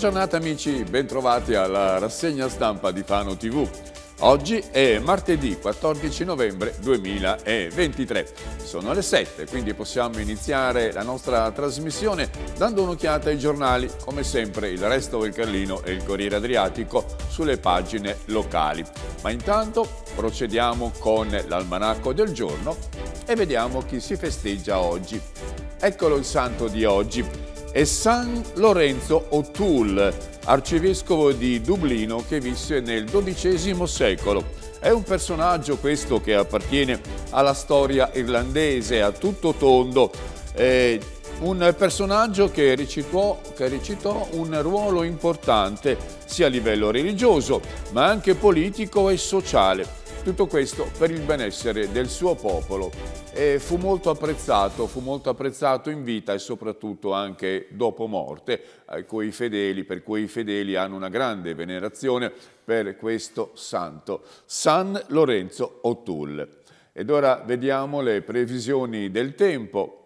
giornata amici, bentrovati alla rassegna stampa di Fano TV. Oggi è martedì 14 novembre 2023. Sono le 7, quindi possiamo iniziare la nostra trasmissione dando un'occhiata ai giornali, come sempre il Resto del Carlino e il Corriere Adriatico sulle pagine locali. Ma intanto procediamo con l'almanacco del giorno e vediamo chi si festeggia oggi. Eccolo il santo di oggi e San Lorenzo O'Toole, arcivescovo di Dublino che visse nel XII secolo. È un personaggio questo che appartiene alla storia irlandese a tutto tondo, eh, un personaggio che recitò, che recitò un ruolo importante sia a livello religioso ma anche politico e sociale. Tutto questo per il benessere del suo popolo. E fu molto apprezzato, fu molto apprezzato in vita e soprattutto anche dopo morte, cui fedeli, per cui i fedeli hanno una grande venerazione per questo santo, San Lorenzo O'Toole. Ed ora vediamo le previsioni del tempo.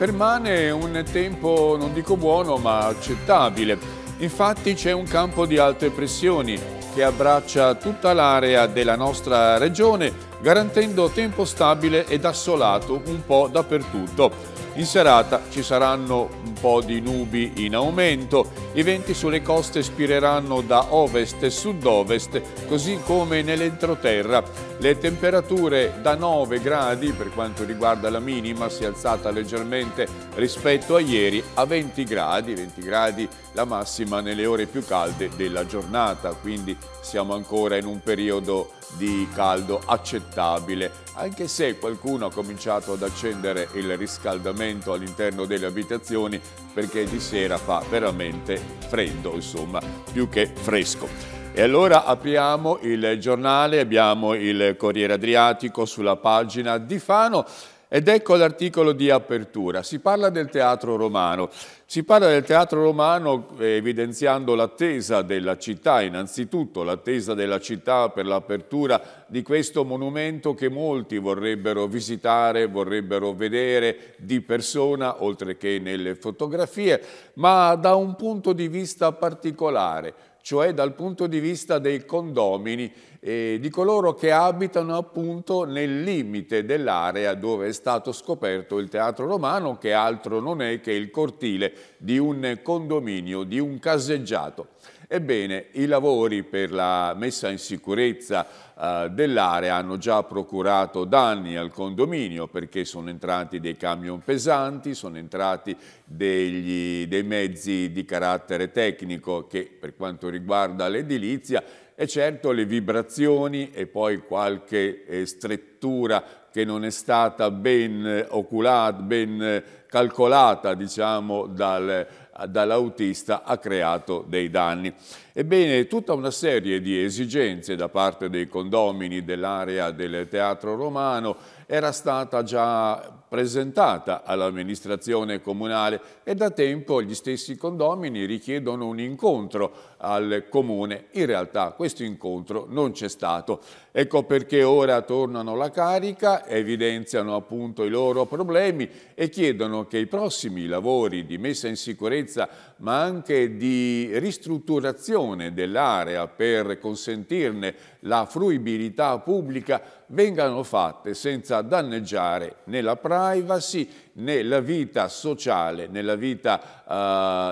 Permane un tempo, non dico buono, ma accettabile. Infatti c'è un campo di alte pressioni che abbraccia tutta l'area della nostra regione, garantendo tempo stabile ed assolato un po' dappertutto. In serata ci saranno un po' di nubi in aumento, i venti sulle coste spireranno da ovest e sud-ovest, così come nell'entroterra. Le temperature da 9 gradi, per quanto riguarda la minima, si è alzata leggermente rispetto a ieri a 20 gradi, 20 gradi la massima nelle ore più calde della giornata, quindi siamo ancora in un periodo di caldo accettabile, anche se qualcuno ha cominciato ad accendere il riscaldamento all'interno delle abitazioni perché di sera fa veramente freddo, insomma, più che fresco. E allora apriamo il giornale, abbiamo il Corriere Adriatico sulla pagina di Fano ed ecco l'articolo di apertura. Si parla del teatro romano. Si parla del teatro romano evidenziando l'attesa della città, innanzitutto l'attesa della città per l'apertura di questo monumento che molti vorrebbero visitare, vorrebbero vedere di persona, oltre che nelle fotografie, ma da un punto di vista particolare, cioè dal punto di vista dei condomini eh, di coloro che abitano appunto nel limite dell'area dove è stato scoperto il teatro romano, che altro non è che il cortile di un condominio, di un caseggiato. Ebbene, i lavori per la messa in sicurezza eh, dell'area hanno già procurato danni al condominio perché sono entrati dei camion pesanti, sono entrati degli, dei mezzi di carattere tecnico che per quanto riguarda l'edilizia e certo le vibrazioni e poi qualche eh, strettura che non è stata ben oculata, ben calcolata diciamo, dal, dall'autista ha creato dei danni. Ebbene, tutta una serie di esigenze da parte dei condomini dell'area del Teatro Romano era stata già presentata all'amministrazione comunale e da tempo gli stessi condomini richiedono un incontro al comune. In realtà questo incontro non c'è stato Ecco perché ora tornano alla carica, evidenziano appunto i loro problemi e chiedono che i prossimi lavori di messa in sicurezza ma anche di ristrutturazione dell'area per consentirne la fruibilità pubblica vengano fatte senza danneggiare né la privacy nella vita sociale, nella vita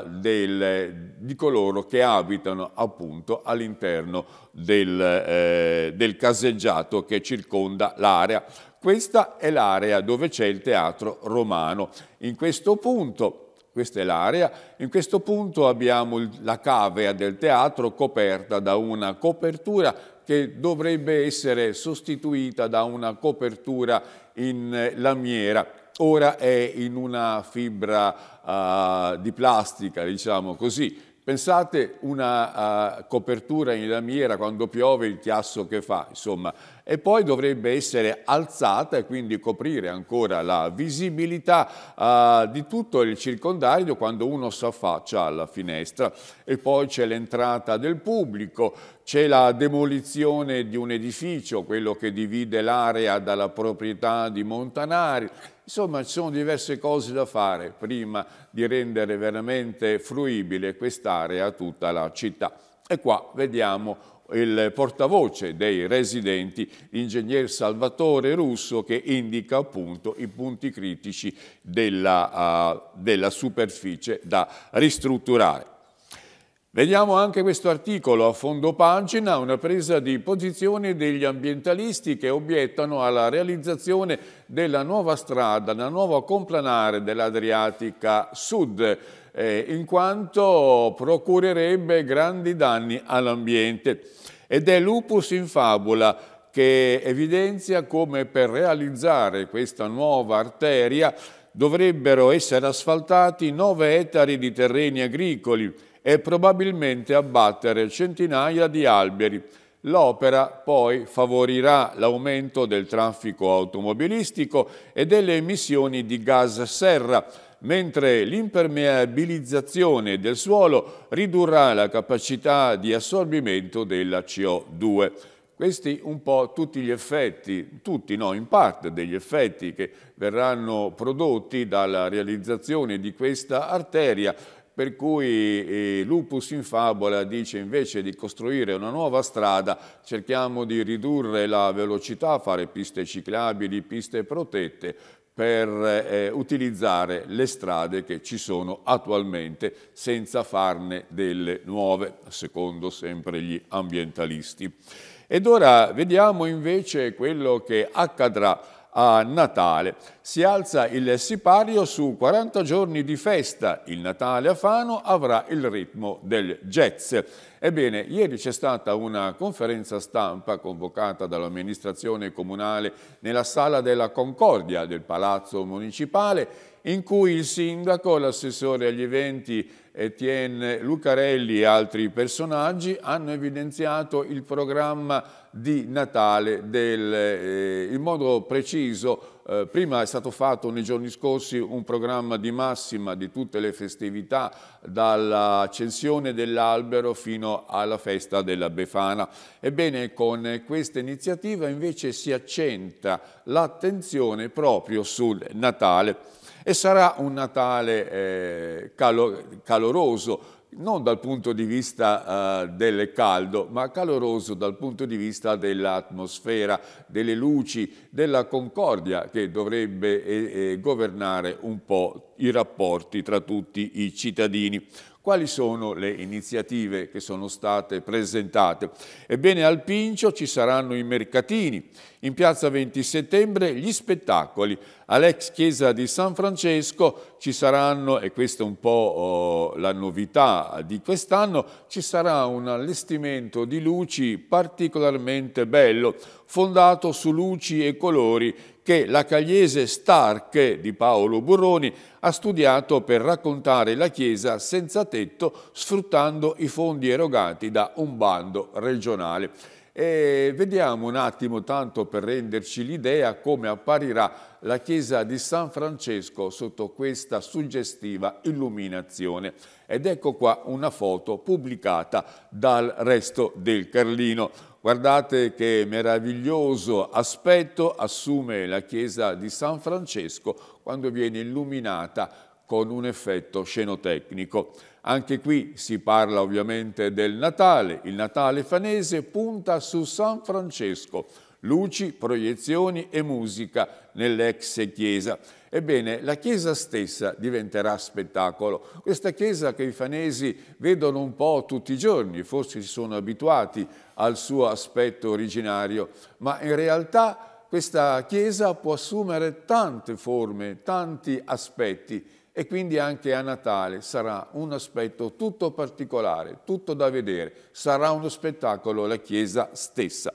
eh, del, di coloro che abitano appunto all'interno del, eh, del caseggiato che circonda l'area. Questa è l'area dove c'è il teatro romano. In questo punto questa è l'area. In questo punto abbiamo la cavea del teatro coperta da una copertura che dovrebbe essere sostituita da una copertura in eh, lamiera ora è in una fibra uh, di plastica, diciamo così. Pensate una uh, copertura in lamiera quando piove il chiasso che fa, insomma, e poi dovrebbe essere alzata e quindi coprire ancora la visibilità uh, di tutto il circondario quando uno si affaccia alla finestra. E poi c'è l'entrata del pubblico, c'è la demolizione di un edificio, quello che divide l'area dalla proprietà di Montanari, Insomma, ci sono diverse cose da fare prima di rendere veramente fruibile quest'area a tutta la città. E qua vediamo il portavoce dei residenti, l'ingegner Salvatore Russo, che indica appunto i punti critici della, uh, della superficie da ristrutturare. Vediamo anche questo articolo a fondo pagina, una presa di posizione degli ambientalisti che obiettano alla realizzazione della nuova strada, la nuova complanare dell'Adriatica Sud, eh, in quanto procurerebbe grandi danni all'ambiente. Ed è Lupus in Fabula che evidenzia come per realizzare questa nuova arteria dovrebbero essere asfaltati 9 ettari di terreni agricoli, e probabilmente abbattere centinaia di alberi. L'opera poi favorirà l'aumento del traffico automobilistico e delle emissioni di gas serra, mentre l'impermeabilizzazione del suolo ridurrà la capacità di assorbimento della CO2. Questi un po' tutti gli effetti, tutti no, in parte degli effetti che verranno prodotti dalla realizzazione di questa arteria per cui eh, Lupus in fabola dice invece di costruire una nuova strada cerchiamo di ridurre la velocità, fare piste ciclabili, piste protette per eh, utilizzare le strade che ci sono attualmente senza farne delle nuove, secondo sempre gli ambientalisti. Ed ora vediamo invece quello che accadrà a Natale. Si alza il sipario su 40 giorni di festa. Il Natale a Fano avrà il ritmo del jazz. Ebbene, ieri c'è stata una conferenza stampa convocata dall'amministrazione comunale nella sala della Concordia del Palazzo Municipale in cui il sindaco, l'assessore agli eventi Etienne Lucarelli e altri personaggi hanno evidenziato il programma di Natale del, eh, in modo preciso eh, prima è stato fatto nei giorni scorsi un programma di massima di tutte le festività dall'accensione dell'albero fino alla festa della Befana ebbene con questa iniziativa invece si accenta l'attenzione proprio sul Natale e sarà un Natale eh, calo caloroso non dal punto di vista eh, del caldo, ma caloroso dal punto di vista dell'atmosfera, delle luci, della concordia che dovrebbe eh, eh governare un po' i rapporti tra tutti i cittadini quali sono le iniziative che sono state presentate. Ebbene, al Pincio ci saranno i mercatini, in piazza 20 settembre gli spettacoli, all'ex chiesa di San Francesco ci saranno, e questa è un po' oh, la novità di quest'anno, ci sarà un allestimento di luci particolarmente bello, fondato su luci e colori che la cagliese Stark di Paolo Burroni ha studiato per raccontare la Chiesa senza tetto sfruttando i fondi erogati da un bando regionale. E vediamo un attimo, tanto per renderci l'idea, come apparirà la chiesa di San Francesco sotto questa suggestiva illuminazione. Ed ecco qua una foto pubblicata dal resto del Carlino. Guardate che meraviglioso aspetto assume la chiesa di San Francesco quando viene illuminata con un effetto scenotecnico. Anche qui si parla ovviamente del Natale. Il Natale fanese punta su San Francesco, luci, proiezioni e musica nell'ex chiesa. Ebbene, la Chiesa stessa diventerà spettacolo. Questa Chiesa che i fanesi vedono un po' tutti i giorni, forse si sono abituati al suo aspetto originario, ma in realtà questa Chiesa può assumere tante forme, tanti aspetti e quindi anche a Natale sarà un aspetto tutto particolare, tutto da vedere, sarà uno spettacolo la Chiesa stessa.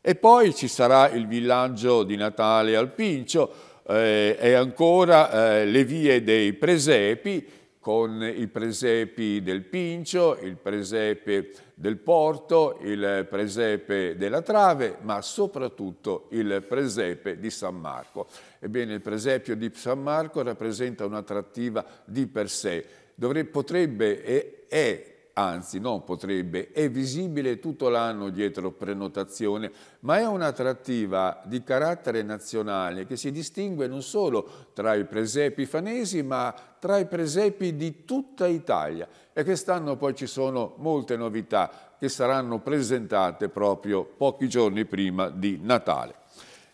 E poi ci sarà il villaggio di Natale al Pincio, eh, e ancora eh, le vie dei presepi con i presepi del Pincio, il presepe del Porto, il presepe della Trave, ma soprattutto il presepe di San Marco. Ebbene, il presepio di San Marco rappresenta un'attrattiva di per sé. Dovrebbe, potrebbe e è anzi non potrebbe, è visibile tutto l'anno dietro prenotazione, ma è un'attrattiva di carattere nazionale che si distingue non solo tra i presepi fanesi, ma tra i presepi di tutta Italia. E quest'anno poi ci sono molte novità che saranno presentate proprio pochi giorni prima di Natale.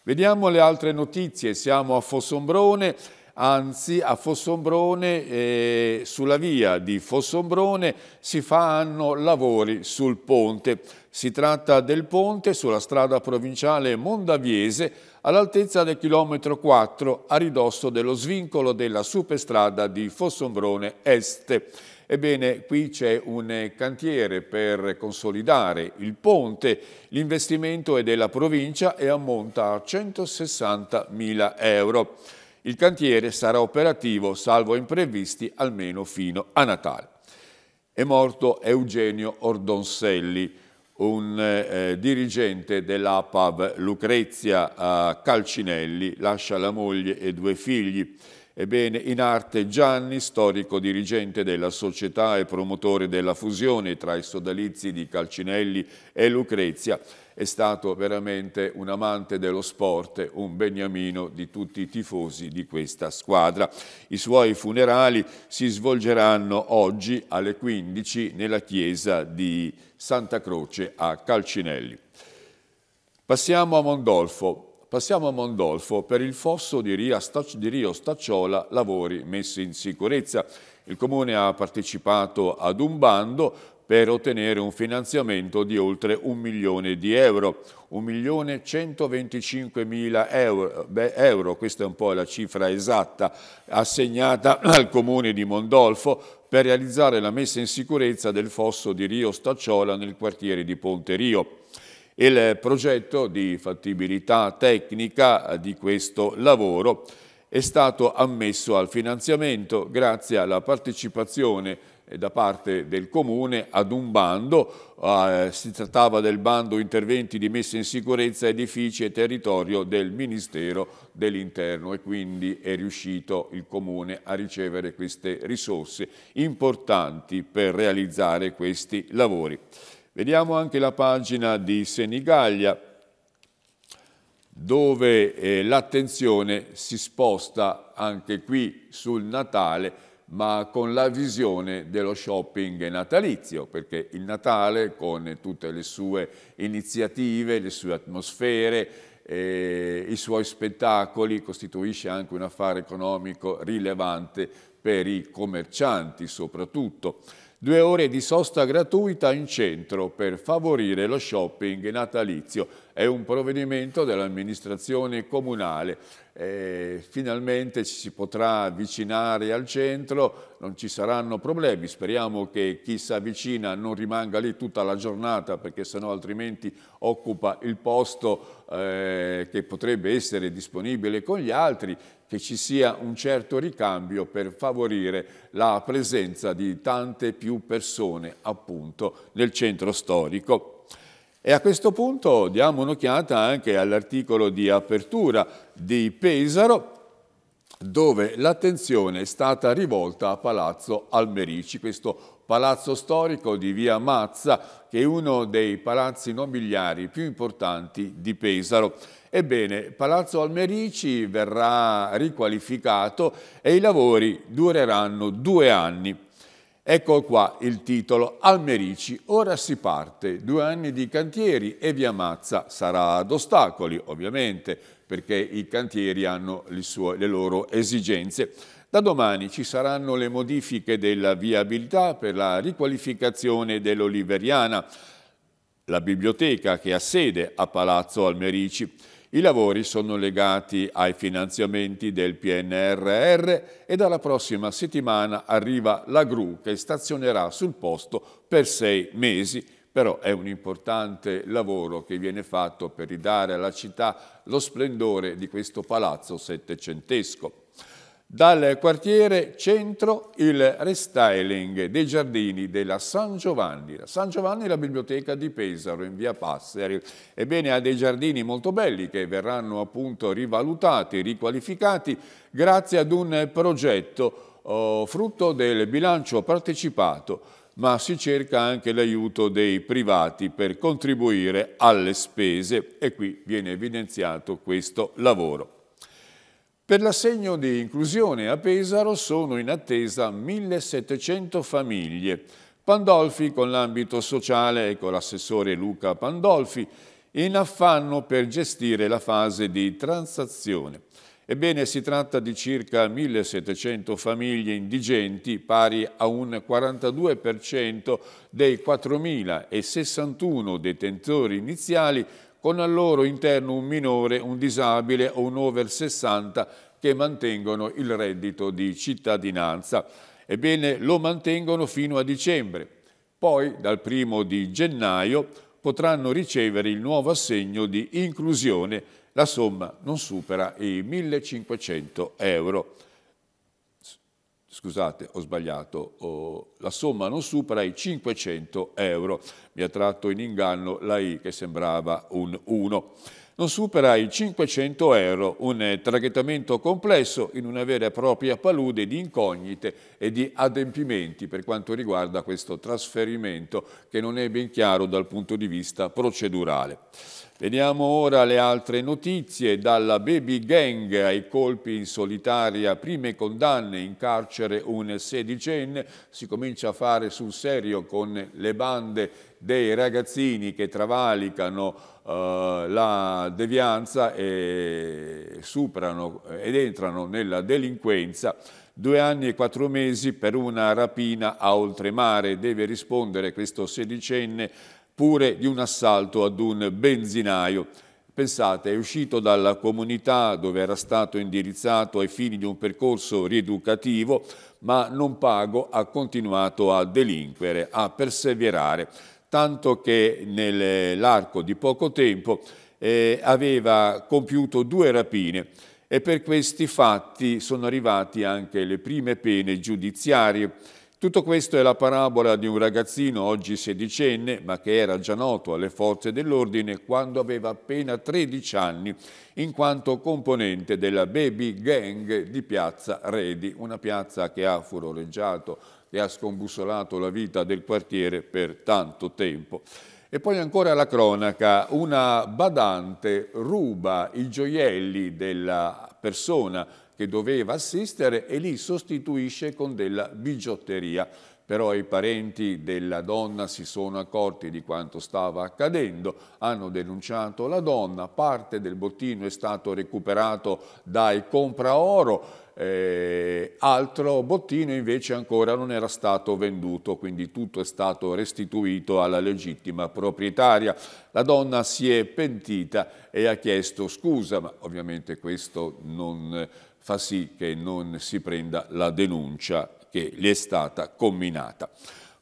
Vediamo le altre notizie, siamo a Fossombrone, anzi a Fossombrone, eh, sulla via di Fossombrone si fanno lavori sul ponte. Si tratta del ponte sulla strada provinciale Mondaviese all'altezza del chilometro 4 a ridosso dello svincolo della superstrada di Fossombrone Est. Ebbene, qui c'è un cantiere per consolidare il ponte. L'investimento è della provincia e ammonta a 160.000 euro. Il cantiere sarà operativo, salvo imprevisti, almeno fino a Natale. È morto Eugenio Ordonselli, un eh, dirigente dell'APAV Lucrezia eh, Calcinelli, lascia la moglie e due figli. Ebbene, in arte Gianni, storico dirigente della società e promotore della fusione tra i sodalizi di Calcinelli e Lucrezia, è stato veramente un amante dello sport, un beniamino di tutti i tifosi di questa squadra. I suoi funerali si svolgeranno oggi alle 15 nella chiesa di Santa Croce a Calcinelli. Passiamo a Mondolfo. Passiamo a Mondolfo. Per il fosso di Rio Stacciola lavori messi in sicurezza. Il Comune ha partecipato ad un bando per ottenere un finanziamento di oltre un milione di euro. Un 1.125.000 euro, mila euro, questa è un po' la cifra esatta, assegnata al Comune di Mondolfo per realizzare la messa in sicurezza del fosso di Rio Stacciola nel quartiere di Ponte Rio il progetto di fattibilità tecnica eh, di questo lavoro è stato ammesso al finanziamento grazie alla partecipazione eh, da parte del Comune ad un bando, eh, si trattava del bando interventi di messa in sicurezza edifici e territorio del Ministero dell'Interno e quindi è riuscito il Comune a ricevere queste risorse importanti per realizzare questi lavori. Vediamo anche la pagina di Senigallia, dove eh, l'attenzione si sposta anche qui sul Natale, ma con la visione dello shopping natalizio, perché il Natale, con tutte le sue iniziative, le sue atmosfere, eh, i suoi spettacoli, costituisce anche un affare economico rilevante per i commercianti soprattutto. Due ore di sosta gratuita in centro per favorire lo shopping natalizio. È un provvedimento dell'amministrazione comunale. E eh, finalmente ci si potrà avvicinare al centro, non ci saranno problemi. Speriamo che chi si avvicina non rimanga lì tutta la giornata perché sennò altrimenti occupa il posto eh, che potrebbe essere disponibile con gli altri che ci sia un certo ricambio per favorire la presenza di tante più persone appunto nel centro storico. E a questo punto diamo un'occhiata anche all'articolo di apertura di Pesaro, dove l'attenzione è stata rivolta a Palazzo Almerici, questo palazzo storico di via Mazza, che è uno dei palazzi nobiliari più importanti di Pesaro Ebbene, Palazzo Almerici verrà riqualificato e i lavori dureranno due anni. Ecco qua il titolo, Almerici, ora si parte, due anni di cantieri e via Mazza sarà ad ostacoli ovviamente perché i cantieri hanno le, sue, le loro esigenze. Da domani ci saranno le modifiche della viabilità per la riqualificazione dell'Oliveriana, la biblioteca che ha sede a Palazzo Almerici. I lavori sono legati ai finanziamenti del PNRR e dalla prossima settimana arriva la gru che stazionerà sul posto per sei mesi, però è un importante lavoro che viene fatto per ridare alla città lo splendore di questo palazzo settecentesco. Dal quartiere centro il restyling dei giardini della San Giovanni. La San Giovanni è la biblioteca di Pesaro in via Passeri. Ebbene ha dei giardini molto belli che verranno appunto rivalutati, riqualificati grazie ad un progetto oh, frutto del bilancio partecipato ma si cerca anche l'aiuto dei privati per contribuire alle spese e qui viene evidenziato questo lavoro. Per l'assegno di inclusione a Pesaro sono in attesa 1700 famiglie. Pandolfi con l'ambito sociale e con l'assessore Luca Pandolfi in affanno per gestire la fase di transazione. Ebbene, si tratta di circa 1.700 famiglie indigenti, pari a un 42% dei 4.061 detentori iniziali con al loro interno un minore, un disabile o un over 60 che mantengono il reddito di cittadinanza. Ebbene, lo mantengono fino a dicembre. Poi, dal primo di gennaio, potranno ricevere il nuovo assegno di inclusione. La somma non supera i 1.500 euro scusate, ho sbagliato, oh, la somma non supera i 500 euro. Mi ha tratto in inganno la I che sembrava un 1 non supera i 500 euro, un traghettamento complesso in una vera e propria palude di incognite e di adempimenti per quanto riguarda questo trasferimento che non è ben chiaro dal punto di vista procedurale. Vediamo ora le altre notizie, dalla baby gang ai colpi in solitaria, prime condanne in carcere un sedicenne, si comincia a fare sul serio con le bande dei ragazzini che travalicano eh, la devianza e superano ed entrano nella delinquenza due anni e quattro mesi per una rapina a oltremare. Deve rispondere questo sedicenne pure di un assalto ad un benzinaio. Pensate, è uscito dalla comunità dove era stato indirizzato ai fini di un percorso rieducativo, ma non pago ha continuato a delinquere, a perseverare tanto che nell'arco di poco tempo eh, aveva compiuto due rapine e per questi fatti sono arrivati anche le prime pene giudiziarie. Tutto questo è la parabola di un ragazzino oggi sedicenne, ma che era già noto alle forze dell'ordine quando aveva appena 13 anni, in quanto componente della baby gang di Piazza Redi, una piazza che ha furoreggiato che ha scombussolato la vita del quartiere per tanto tempo. E poi ancora la cronaca, una badante ruba i gioielli della persona che doveva assistere e li sostituisce con della bigiotteria. Però i parenti della donna si sono accorti di quanto stava accadendo, hanno denunciato la donna, parte del bottino è stato recuperato dai compraoro, eh, altro bottino invece ancora non era stato venduto, quindi tutto è stato restituito alla legittima proprietaria. La donna si è pentita e ha chiesto scusa, ma ovviamente questo non fa sì che non si prenda la denuncia che gli è stata comminata.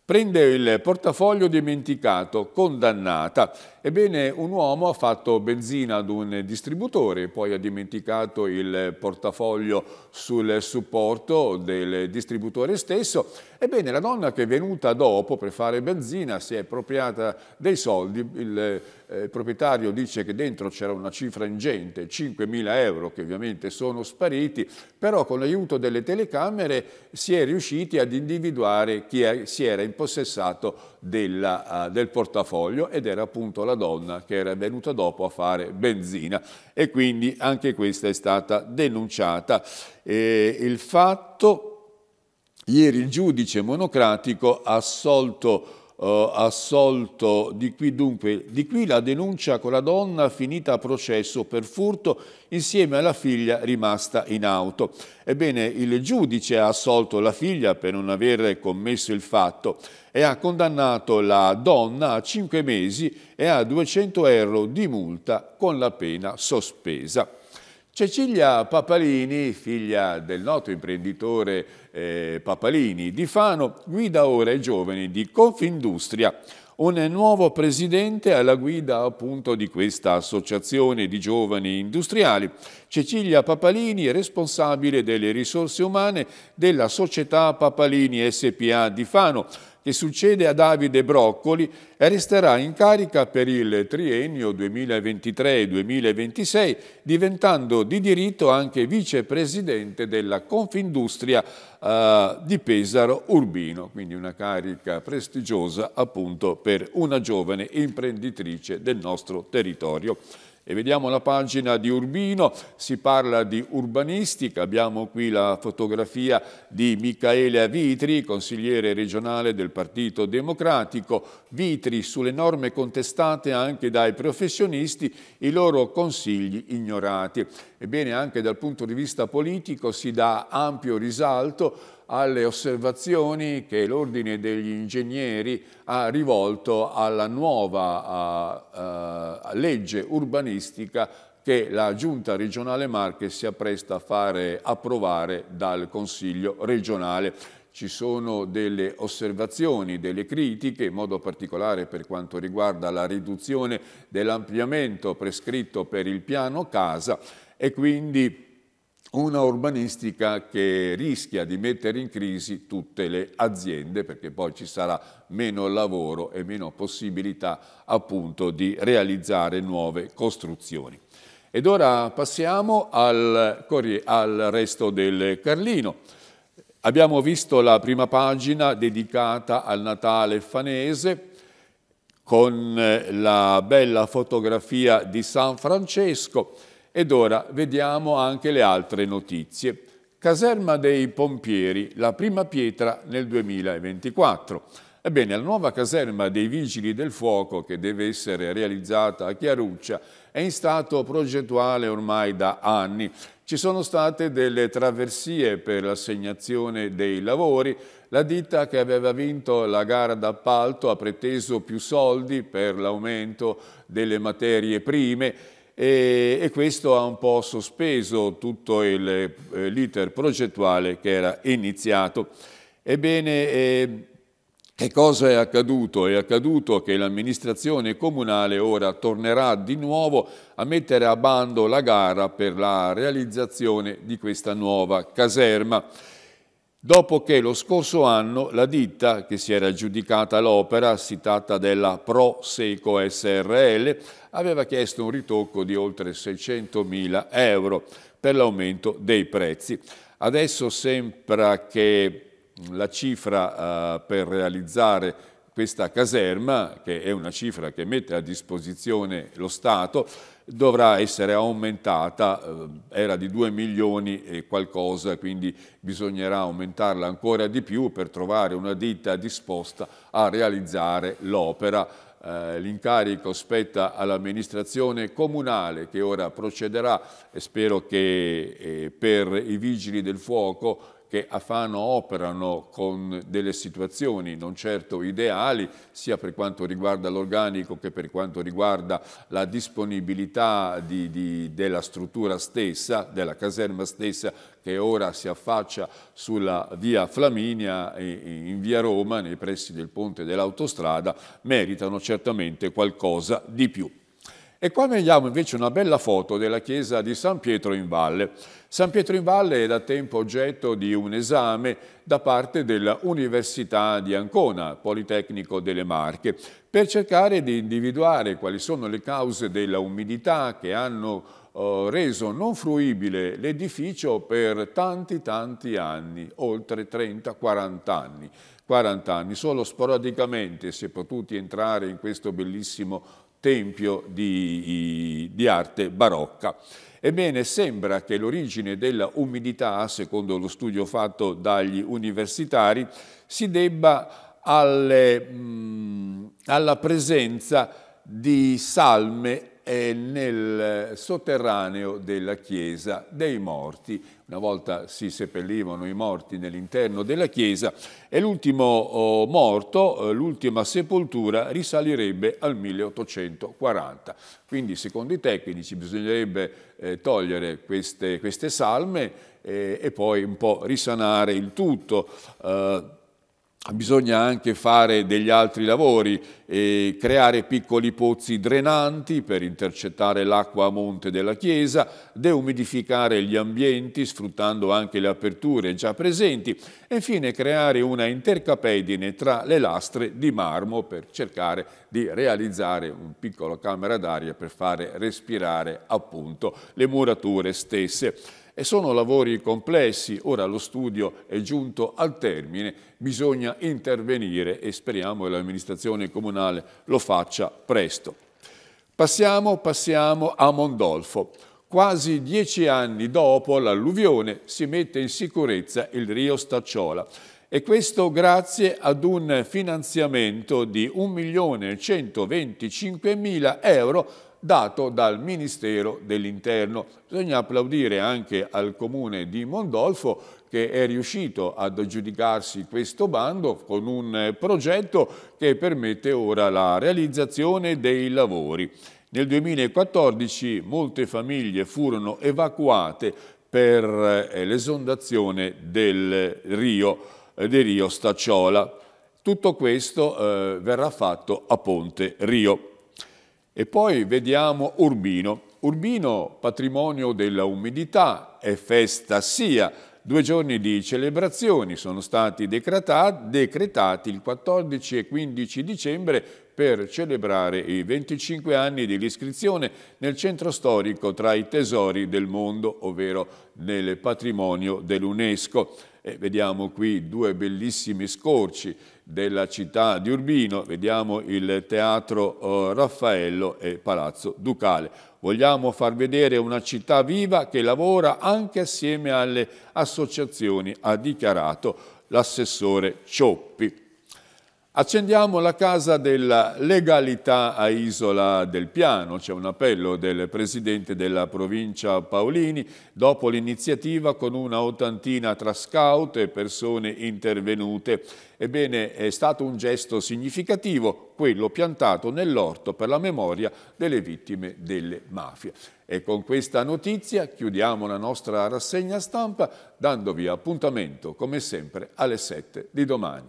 Prende il portafoglio dimenticato, condannata Ebbene, un uomo ha fatto benzina ad un distributore, poi ha dimenticato il portafoglio sul supporto del distributore stesso. Ebbene, la donna che è venuta dopo per fare benzina si è appropriata dei soldi. Il eh, proprietario dice che dentro c'era una cifra ingente, 5.000 euro, che ovviamente sono spariti, però con l'aiuto delle telecamere si è riusciti ad individuare chi è, si era impossessato della, uh, del portafoglio ed era appunto la la donna che era venuta dopo a fare benzina e quindi anche questa è stata denunciata. E il fatto, ieri il giudice monocratico ha assolto eh, assolto di qui dunque, di qui la denuncia con la donna finita a processo per furto insieme alla figlia rimasta in auto. Ebbene, il giudice ha assolto la figlia per non aver commesso il fatto e ha condannato la donna a 5 mesi e a 200 euro di multa con la pena sospesa. Cecilia Papalini, figlia del noto imprenditore eh, Papalini di Fano, guida ora i giovani di Confindustria, un nuovo presidente alla guida appunto di questa associazione di giovani industriali. Cecilia Papalini è responsabile delle risorse umane della società Papalini SPA di Fano, che succede a Davide Broccoli e resterà in carica per il triennio 2023-2026, diventando di diritto anche vicepresidente della Confindustria eh, di Pesaro Urbino, quindi una carica prestigiosa appunto per una giovane imprenditrice del nostro territorio. E vediamo la pagina di Urbino, si parla di urbanistica, abbiamo qui la fotografia di Michele Vitri, consigliere regionale del Partito Democratico. Vitri sulle norme contestate anche dai professionisti, i loro consigli ignorati. Ebbene, anche dal punto di vista politico si dà ampio risalto alle osservazioni che l'Ordine degli Ingegneri ha rivolto alla nuova a, a, legge urbanistica che la Giunta regionale Marche si appresta a fare approvare dal Consiglio regionale. Ci sono delle osservazioni, delle critiche, in modo particolare per quanto riguarda la riduzione dell'ampliamento prescritto per il piano casa e quindi una urbanistica che rischia di mettere in crisi tutte le aziende perché poi ci sarà meno lavoro e meno possibilità appunto di realizzare nuove costruzioni. Ed ora passiamo al, al resto del Carlino. Abbiamo visto la prima pagina dedicata al Natale fanese con la bella fotografia di San Francesco ed ora vediamo anche le altre notizie. Caserma dei Pompieri, la prima pietra nel 2024. Ebbene, la nuova caserma dei Vigili del Fuoco, che deve essere realizzata a Chiaruccia, è in stato progettuale ormai da anni. Ci sono state delle traversie per l'assegnazione dei lavori. La ditta che aveva vinto la gara d'appalto ha preteso più soldi per l'aumento delle materie prime e, e questo ha un po' sospeso tutto eh, l'iter progettuale che era iniziato. Ebbene, eh, che cosa è accaduto? È accaduto che l'amministrazione comunale ora tornerà di nuovo a mettere a bando la gara per la realizzazione di questa nuova caserma dopo che lo scorso anno la ditta che si era aggiudicata l'opera, si tratta della Pro Seco SRL, aveva chiesto un ritocco di oltre 600.000 euro per l'aumento dei prezzi. Adesso sembra che la cifra eh, per realizzare questa caserma, che è una cifra che mette a disposizione lo Stato, dovrà essere aumentata, eh, era di 2 milioni e qualcosa, quindi bisognerà aumentarla ancora di più per trovare una ditta disposta a realizzare l'opera. Eh, l'incarico spetta all'amministrazione comunale che ora procederà e spero che eh, per i vigili del fuoco che a Fano operano con delle situazioni non certo ideali, sia per quanto riguarda l'organico che per quanto riguarda la disponibilità di, di, della struttura stessa, della caserma stessa, che ora si affaccia sulla via Flaminia in via Roma, nei pressi del ponte dell'autostrada, meritano certamente qualcosa di più. E qua vediamo invece una bella foto della chiesa di San Pietro in Valle. San Pietro in Valle è da tempo oggetto di un esame da parte dell'Università di Ancona, Politecnico delle Marche, per cercare di individuare quali sono le cause della umidità che hanno eh, reso non fruibile l'edificio per tanti tanti anni, oltre 30-40 anni. 40 anni, solo sporadicamente si è potuti entrare in questo bellissimo tempio di, di arte barocca. Ebbene, sembra che l'origine della umidità, secondo lo studio fatto dagli universitari, si debba alle, mh, mm, alla presenza di salme è nel sotterraneo della chiesa dei morti. Una volta si seppellivano i morti nell'interno della chiesa e l'ultimo oh, morto, eh, l'ultima sepoltura risalirebbe al 1840. Quindi secondo i tecnici bisognerebbe eh, togliere queste, queste salme eh, e poi un po' risanare il tutto bisogna anche fare degli altri lavori, eh, creare piccoli pozzi drenanti per intercettare l'acqua a monte della chiesa, deumidificare gli ambienti sfruttando anche le aperture già presenti e infine creare una intercapedine tra le lastre di marmo per cercare di realizzare un piccolo camera d'aria per fare respirare appunto le murature stesse. E sono lavori complessi, ora lo studio è giunto al termine, bisogna intervenire e speriamo che l'amministrazione comunale lo faccia presto. Passiamo, passiamo a Mondolfo. Quasi dieci anni dopo l'alluvione si mette in sicurezza il Rio Stacciola e questo grazie ad un finanziamento di 1.125.000 euro dato dal Ministero dell'Interno. Bisogna applaudire anche al comune di Mondolfo che è riuscito ad aggiudicarsi questo bando con un eh, progetto che permette ora la realizzazione dei lavori. Nel 2014 molte famiglie furono evacuate per eh, l'esondazione del rio, eh, del rio Stacciola. Tutto questo eh, verrà fatto a Ponte Rio. E poi vediamo Urbino. Urbino, patrimonio della umidità, è festa sia. Due giorni di celebrazioni sono stati decretati il 14 e 15 dicembre per celebrare i 25 anni dell'iscrizione nel centro storico tra i tesori del mondo, ovvero nel patrimonio dell'UNESCO. vediamo qui due bellissimi scorci della città di Urbino, vediamo il Teatro eh, Raffaello e Palazzo Ducale. Vogliamo far vedere una città viva che lavora anche assieme alle associazioni, ha dichiarato l'assessore Cioppi. Accendiamo la casa della legalità a Isola del Piano, c'è un appello del presidente della provincia Paolini dopo l'iniziativa con una ottantina tra scout e persone intervenute. Ebbene è stato un gesto significativo quello piantato nell'orto per la memoria delle vittime delle mafie. E con questa notizia chiudiamo la nostra rassegna stampa dandovi appuntamento come sempre alle 7 di domani.